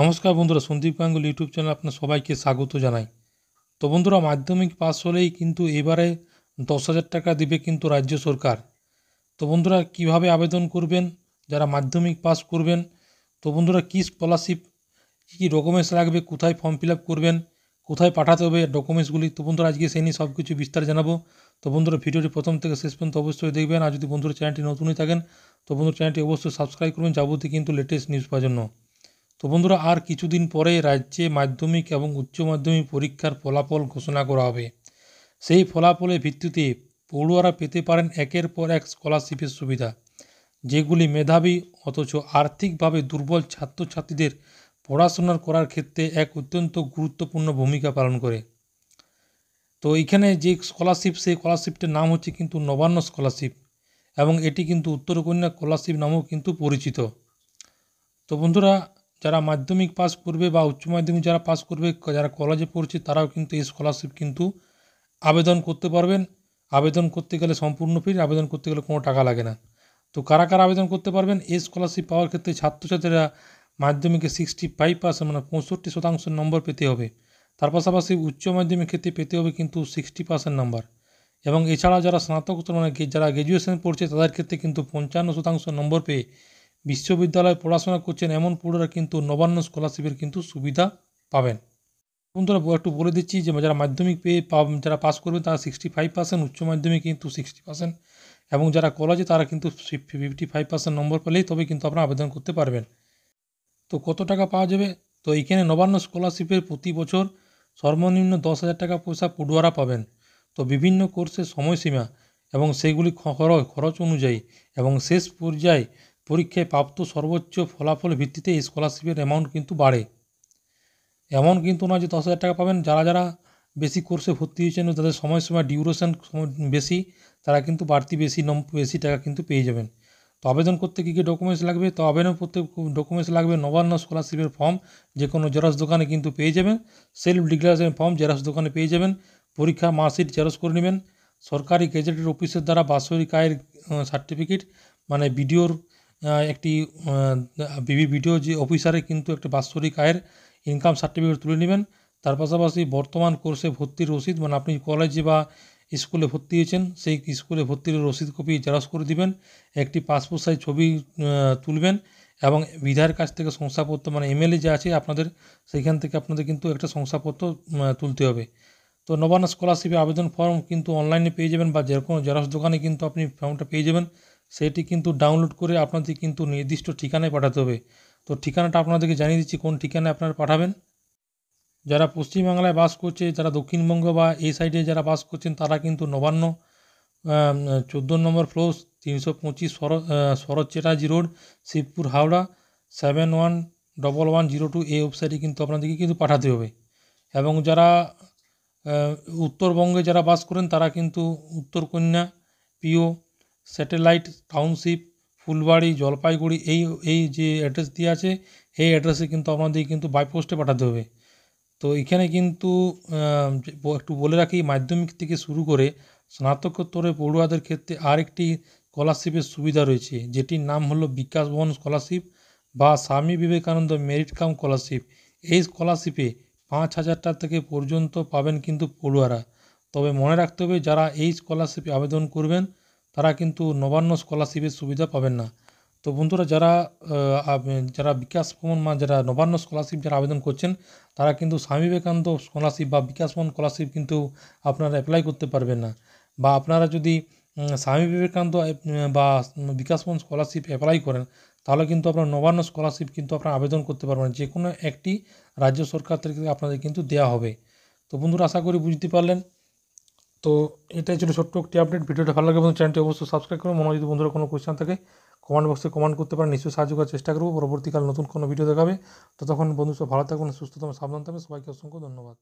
নমস্কার বন্ধুরা Sandeep গাঙ্গুল YouTube channel আপনার সবাইকে স্বাগত জানাই তো বন্ধুরা মাধ্যমিক পাস হলেই কিন্তু এবারে দশ হাজার টাকা দিবে কিন্তু রাজ্য সরকার তো বন্ধুরা কিভাবে আবেদন করবেন যারা মাধ্যমিক পাস করবেন তো বন্ধুরা কী স্কলারশিপ কী কী ডকুমেন্টস লাগবে কোথায় ফর্ম ফিল আপ করবেন কোথায় পাঠাতে হবে ডকুমেন্টসগুলি তো বন্ধুরা আজকে সেই নিয়ে সব কিছু বিস্তার জানাবো তো বন্ধুরা ভিডিওটি প্রথম থেকে শেষ পর্যন্ত অবশ্যই দেখবেন আর যদি বন্ধুরা চ্যানেলটি নতুনই থাকেন তো বন্ধুরা চ্যানেলটি অবশ্যই সাবস্ক্রাইব করবেন যাবতীয় কিন্তু লেটেস্ট নিউজ পাওয়ার জন্য তো বন্ধুরা আর কিছুদিন পরে রাজ্যে মাধ্যমিক এবং উচ্চ মাধ্যমিক পরীক্ষার ফলাফল ঘোষণা করা হবে সেই ফলাফলের ভিত্তিতে পড়ুয়ারা পেতে পারেন একের পর এক স্কলারশিপের সুবিধা যেগুলি মেধাবী অথচ আর্থিকভাবে দুর্বল ছাত্রছাত্রীদের পড়াশোনার করার ক্ষেত্রে এক অত্যন্ত গুরুত্বপূর্ণ ভূমিকা পালন করে তো এইখানে যে স্কলারশিপ সেই স্কলারশিপটির নাম হচ্ছে কিন্তু নবান্ন স্কলারশিপ এবং এটি কিন্তু উত্তরকন্যা স্কলারশিপ নামেও কিন্তু পরিচিত তো বন্ধুরা যারা মাধ্যমিক পাস করবে বা উচ্চ মাধ্যমিক যারা পাস করবে যারা কলেজে পড়ছে তারাও কিন্তু এই স্কলারশিপ কিন্তু আবেদন করতে পারবেন আবেদন করতে গেলে সম্পূর্ণ ফির আবেদন করতে গেলে কোনো টাকা লাগে না তো কারা কারা আবেদন করতে পারবেন এই স্কলারশিপ পাওয়ার ক্ষেত্রে ছাত্রছাত্রীরা মাধ্যমিকে সিক্সটি ফাইভ পার্সেন্ট মানে পঁয়ষট্টি শতাংশ নম্বর পেতে হবে তার পাশাপাশি উচ্চ মাধ্যমিক ক্ষেত্রে পেতে হবে কিন্তু সিক্সটি পার্সেন্ট নম্বর এবং এছাড়া যারা স্নাতকোত্তর মানে যারা গ্র্যাজুয়েশন পড়ছে তাদের ক্ষেত্রে কিন্তু পঞ্চান্ন শতাংশ নম্বর পেয়ে বিশ্ববিদ্যালয়ে পড়াশোনা করছেন এমন পড়ুয়ারা কিন্তু নবান্ন স্কলারশিপের কিন্তু সুবিধা পাবেন বন্ধুরা একটু বলে দিচ্ছি যে যারা মাধ্যমিক পেয়ে যারা পাস করবেন তারা সিক্সটি ফাইভ পার্সেন্ট উচ্চ মাধ্যমিক কিন্তু সিক্সটি পার্সেন্ট এবং যারা কলেজে তারা কিন্তু ফিফটি ফাইভ পার্সেন্ট নম্বর পেলেই তবে কিন্তু আপনারা আবেদন করতে পারবেন তো কত টাকা পাওয়া যাবে তো এইখানে নবান্ন স্কলারশিপের প্রতি বছর সর্বনিম্ন দশ হাজার টাকা পয়সা পড়ুয়ারা পাবেন তো বিভিন্ন কোর্সের সময়সীমা এবং সেইগুলি খরচ খরচ অনুযায়ী এবং শেষ পর্যায়ে পরীক্ষায় প্রাপ্ত সর্বোচ্চ ফলাফল ভিত্তিতে এই স্কলারশিপের অ্যামাউন্ট কিন্তু বাড়ে এমন কিন্তু নয় যে দশ হাজার টাকা পাবেন যারা যারা বেশি কোর্সে ভর্তি হয়েছেন তাদের সময় সময় ডিউরেশন বেশি তারা কিন্তু বাড়তি বেশি নম বেশি টাকা কিন্তু পেয়ে যাবেন তো আবেদন করতে কী কী ডকুমেন্টস লাগবে তো আবেদন করতে ডকুমেন্টস লাগবে নবান্ন স্কলারশিপের ফর্ম যে কোনো জেরক্স দোকানে কিন্তু পেয়ে যাবেন সেলফ ডিক্লারেশন ফর্ম জেরক্স দোকানে পেয়ে যাবেন পরীক্ষা মার্কশিট জেরক্স করে নেবেন সরকারি গেজেটের অফিসের দ্বারা বাৎসরিক আয়ের সার্টিফিকেট মানে বিডিওর একটি বিবি বিডিও যে অফিসারে কিন্তু একটা বাৎসরিক আয়ের ইনকাম সার্টিফিকেট তুলে নেবেন তার পাশাপাশি বর্তমান কোর্সে ভর্তির রসিদ মানে আপনি কলেজে বা স্কুলে ভর্তি হয়েছেন সেই স্কুলে ভর্তির রসিদ কপি জেরক্স করে দিবেন একটি পাসপোর্ট সাইজ ছবি তুলবেন এবং বিধায়ের কাছ থেকে শংসাপত্র মানে এমএলএ যে আছে আপনাদের সেইখান থেকে আপনাদের কিন্তু একটা শংসাপত্র তুলতে হবে তো নবান্ন স্কলারশিপের আবেদন ফর্ম কিন্তু অনলাইনে পেয়ে যাবেন বা যে কোনো জেরক্স দোকানে কিন্তু আপনি ফর্মটা পেয়ে যাবেন সেটি কিন্তু ডাউনলোড করে আপনাদের কিন্তু নির্দিষ্ট ঠিকানায় পাঠাতে হবে তো ঠিকানাটা আপনাদেরকে জানিয়ে দিচ্ছি কোন ঠিকানায় আপনারা পাঠাবেন যারা পশ্চিমবাংলায় বাস করছে যারা দক্ষিণবঙ্গ বা এই সাইডে যারা বাস করছেন তারা কিন্তু নবান্ন চোদ্দো নম্বর ফ্লোর তিনশো পঁচিশ Sarat Chatterjee road Shibpur Howrah seven one double one zero two এই ওয়েবসাইটে কিন্তু আপনাদেরকে কিন্তু পাঠাতে হবে এবং যারা উত্তরবঙ্গে যারা বাস করেন তারা কিন্তু Uttarkanya PO satellite township Phulbari Jalpaiguri এই এই যে অ্যাড্রেস দেওয়া আছে এই অ্যাড্রেসে কিন্তু আপনাদের কিন্তু বাইপোস্টে পাঠাতে হবে তো এখানে কিন্তু একটু বলে রাখি মাধ্যমিক থেকে শুরু করে স্নাতকোত্তরে পড়ুয়াদের ক্ষেত্রে আরেকটি স্কলারশিপের সুবিধা রয়েছে যেটির নাম হলো বিকাশ ভবন স্কলারশিপ বা স্বামী বিবেকানন্দ মেরিট কাম স্কলারশিপ এই স্কলারশিপে পাঁচ হাজারটা থেকে পর্যন্ত পাবেন কিন্তু পড়ুয়ারা তবে মনে রাখতে হবে যারা এই স্কলারশিপে আবেদন করবেন তারা কিন্তু নবান্ন স্কলারশিপের সুবিধা পাবেন না তো বন্ধুরা যারা যারা বিকাশ ভ্রমণ মা যারা নবান্ন স্কলারশিপ যারা আবেদন করছেন তারা কিন্তু স্বামী বিবেকানন্দ স্কলারশিপ বা বিকাশ ভবন স্কলারশিপ কিন্তু আপনারা অ্যাপ্লাই করতে পারবেন না বা আপনারা যদি স্বামী বিবেকানন্দ বা বিকাশ ভবন স্কলারশিপ অ্যাপ্লাই করেন তাহলে কিন্তু আপনার নবান্ন স্কলারশিপ কিন্তু আপনারা আবেদন করতে পারবেন যে কোনো একটি রাজ্য সরকার থেকে আপনাদের কিন্তু দেয়া হবে তো বন্ধুরা আশা করি বুঝতে পারলেন তো এটাই ছিল ছোট্ট একটি আপডেট ভিডিওটা ভালো লাগে বন্ধু চ্যানেলটি অবশ্যই সাবস্ক্রাইব করুন মনে যদি বন্ধুরা কোনো কোয়েশ্চেন থাকে কমেন্ট বক্সে কমেন্ট করতে পারেন নিশ্চয়ই সাহায্য করার চেষ্টা করবো পরবর্তীকাল নতুন কোনো ভিডিও দেখাবে ততক্ষণ বন্ধু সব ভালো থাকুন সুস্থ থাকবেন সাবধান থাকবে সবাইকে অসংখ্য ধন্যবাদ